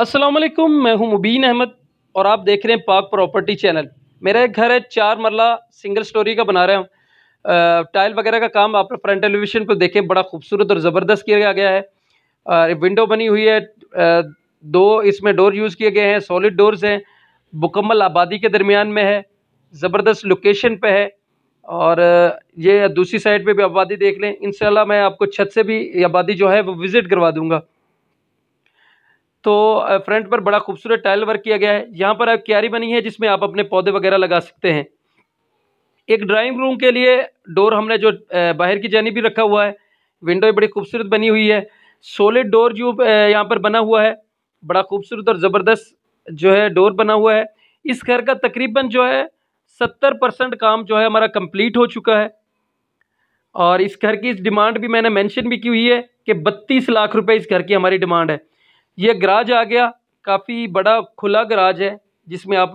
असलम मैं हूं मुबीन अहमद और आप देख रहे हैं पाक प्रॉपर्टी चैनल मेरा एक घर है चार मरला सिंगल स्टोरी का बना रहे हैं टाइल वगैरह का काम आप फ्रंट एलिवेशन पर देखें बड़ा खूबसूरत और ज़बरदस्त किया गया है विंडो बनी हुई है दो इसमें डोर यूज़ किए गए हैं सॉलिड डोर्स हैं मुकम्मल आबादी के दरमियान में है ज़बरदस्त लोकेशन पर है और ये दूसरी साइड पर भी आबादी देख लें इन मैं आपको छत से भी आबादी जो है वो विज़िट करवा दूँगा तो फ्रंट पर बड़ा खूबसूरत टाइल वर्क किया गया है यहाँ पर आप क्यारी बनी है जिसमें आप अपने पौधे वगैरह लगा सकते हैं एक ड्राइंग रूम के लिए डोर हमने जो बाहर की जानी भी रखा हुआ है विंडो बड़ी खूबसूरत बनी हुई है सोलिड डोर जो यहाँ पर बना हुआ है बड़ा खूबसूरत और ज़बरदस्त जो है डोर बना हुआ है इस घर का तकरीबन जो है सत्तर परसेंट काम जो है हमारा कंप्लीट हो चुका है और इस घर की इस डिमांड भी मैंने मेंशन भी की हुई है कि बत्तीस लाख रुपए इस घर की हमारी डिमांड है ये गराज आ गया काफ़ी बड़ा खुला गराज है जिसमें आप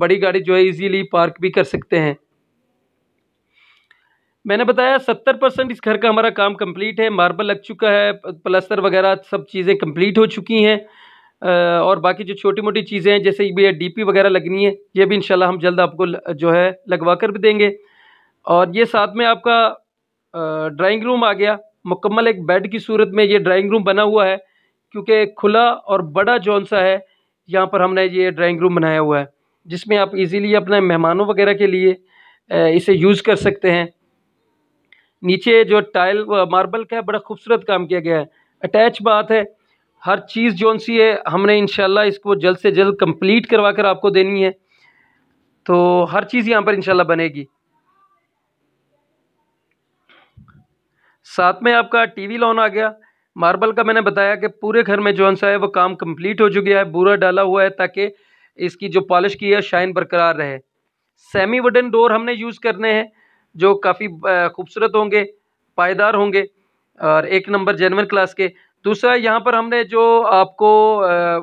बड़ी गाड़ी जो है इजीली पार्क भी कर सकते हैं मैंने बताया सत्तर परसेंट इस घर का हमारा काम कंप्लीट है मार्बल लग चुका है प्लस्तर वगैरह सब चीज़ें कंप्लीट हो चुकी हैं और बाकी जो छोटी मोटी चीज़ें हैं जैसे ये डीपी वगैरह लगनी है ये भी इन हम जल्द आपको जो है लगवा कर भी देंगे और ये साथ में आपका ड्राइंग रूम आ गया मुकम्मल एक बेड की सूरत में ये ड्राइंग रूम बना हुआ है क्योंकि खुला और बड़ा जौन सा है यहाँ पर हमने ये ड्राइंग रूम बनाया हुआ है जिसमें आप इजीली अपने मेहमानों वगैरह के लिए इसे यूज़ कर सकते हैं नीचे जो टाइल मार्बल का है बड़ा खूबसूरत काम किया गया है अटैच बात है हर चीज़ जौन सी है हमने इन इसको जल्द से जल्द कम्प्लीट करवा कर आपको देनी है तो हर चीज़ यहाँ पर इनशाला बनेगी साथ में आपका टीवी लोन आ गया मार्बल का मैंने बताया कि पूरे घर में जो सा है वो काम कंप्लीट हो चुका है बुरा डाला हुआ है ताकि इसकी जो पॉलिश की है शाइन बरकरार रहे सेमी वुडन डोर हमने यूज़ करने हैं जो काफ़ी खूबसूरत होंगे पायदार होंगे और एक नंबर जेनवन क्लास के दूसरा यहाँ पर हमने जो आपको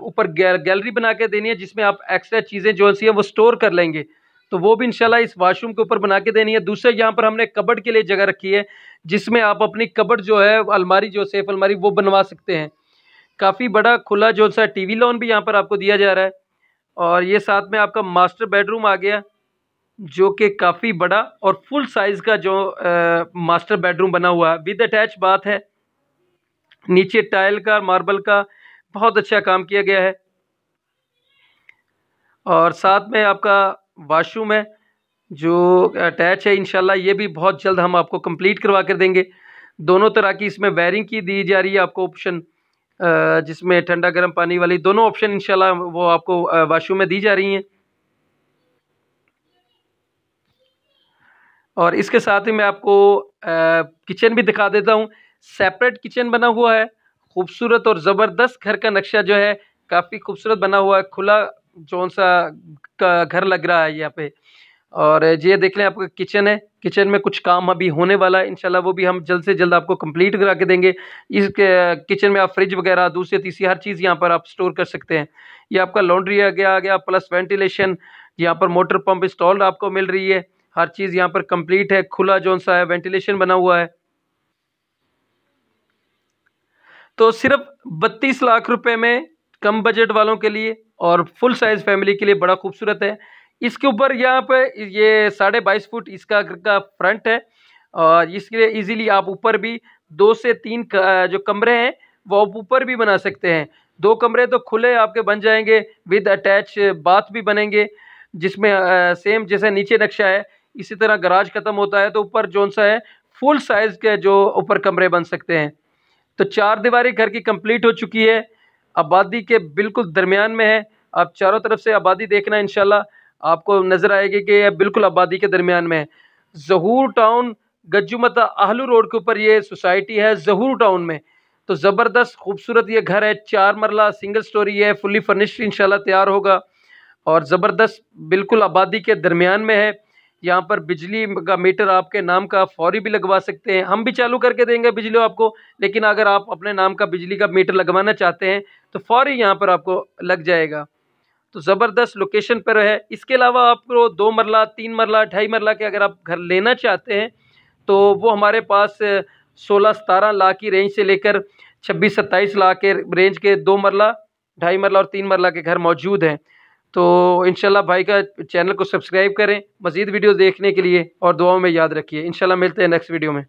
ऊपर गैलरी बना के देनी है जिसमें आप एक्स्ट्रा चीज़ें जो सी हैं वो स्टोर कर लेंगे तो वो भी इंशाल्लाह इस वाशरूम के ऊपर बना के देनी है दूसरे यहाँ पर हमने कबड़ के लिए जगह रखी है जिसमें आप अपनी कबड़ जो है अलमारी जो सेफ अलमारी वो बनवा सकते हैं काफ़ी बड़ा खुला जो सा वी लोन भी यहाँ पर आपको दिया जा रहा है और ये साथ में आपका मास्टर बेडरूम आ गया जो कि काफ़ी बड़ा और फुल साइज़ का जो आ, मास्टर बेडरूम बना हुआ है विद अटैच बाथ है नीचे टाइल का मार्बल का बहुत अच्छा काम किया गया है और साथ में आपका वाशरूम है जो अटैच है इनशाला ये भी बहुत जल्द हम आपको कंप्लीट करवा कर देंगे दोनों तरह की इसमें वायरिंग की दी जा रही है आपको ऑप्शन जिसमें ठंडा गर्म पानी वाली दोनों ऑप्शन इनशाला वो आपको वाशरूम में दी जा रही हैं और इसके साथ ही मैं आपको किचन भी दिखा देता हूँ सेपरेट किचन बना हुआ है खूबसूरत और ज़बरदस्त घर का नक्शा जो है काफ़ी खूबसूरत बना हुआ है खुला जौन सा घर लग रहा है यहाँ पे और ये देख लें आपका किचन है किचन में कुछ काम अभी होने वाला है इंशाल्लाह वो भी हम जल्द से जल्द आपको कंप्लीट करा के देंगे इस किचन में आप फ्रिज वगैरह दूसरी तीसरी हर चीज़ यहाँ पर आप स्टोर कर सकते हैं ये आपका लॉन्ड्री आ गया आ गया प्लस वेंटिलेशन यहाँ पर मोटर पंप इंस्टॉल आपको मिल रही है हर चीज़ यहाँ पर कंप्लीट है खुला जौन सा है वेंटिलेशन बना हुआ है तो सिर्फ बत्तीस लाख रुपए में कम बजट वालों के लिए और फुल साइज़ फैमिली के लिए बड़ा खूबसूरत है इसके ऊपर यहाँ पे ये साढ़े बाईस फुट इसका का फ्रंट है और इसके लिए ईजीली आप ऊपर भी दो से तीन जो कमरे हैं वो आप ऊपर भी बना सकते हैं दो कमरे तो खुले आपके बन जाएंगे विद अटैच बाथ भी बनेंगे जिसमें सेम जैसे नीचे नक्शा है इसी तरह गराज ख़त्म होता है तो ऊपर जौन सा है फुल साइज़ के जो ऊपर कमरे बन सकते हैं तो चार दीवारी घर की कंप्लीट हो चुकी है आबादी के बिल्कुल दरमियान में है आप चारों तरफ से आबादी देखना इन आपको नज़र आएगी कि यह बिल्कुल आबादी के दरमियान में है जहूर टाउन गज्जुमता आहलू रोड के ऊपर ये सोसाइटी है जहूर टाउन में तो ज़बरदस्त खूबसूरत ये घर है चार मरला सिंगल स्टोरी है फुली फर्निश्ड इनशाला तैयार होगा और ज़बरदस्त बिल्कुल आबादी के दरमियान में है यहाँ पर बिजली का मीटर आपके नाम का फौरी भी लगवा सकते हैं हम भी चालू करके देंगे बिजली आपको लेकिन अगर आप अपने नाम का बिजली का मीटर लगवाना चाहते हैं तो फौरी यहाँ पर आपको लग जाएगा तो ज़बरदस्त लोकेशन पर है इसके अलावा आपको दो मरला तीन मरला ढाई मरला के अगर आप घर लेना चाहते हैं तो वो हमारे पास सोलह सतारह लाख की रेंज से लेकर छब्बीस सत्ताईस लाख के रेंज के दो मरला ढाई मरला और तीन मरला के घर मौजूद हैं तो इन भाई का चैनल को सब्सक्राइब करें मज़ीद वीडियो देखने के लिए और दुआओं में याद रखिए इनशाला मिलते हैं नेक्स्ट वीडियो में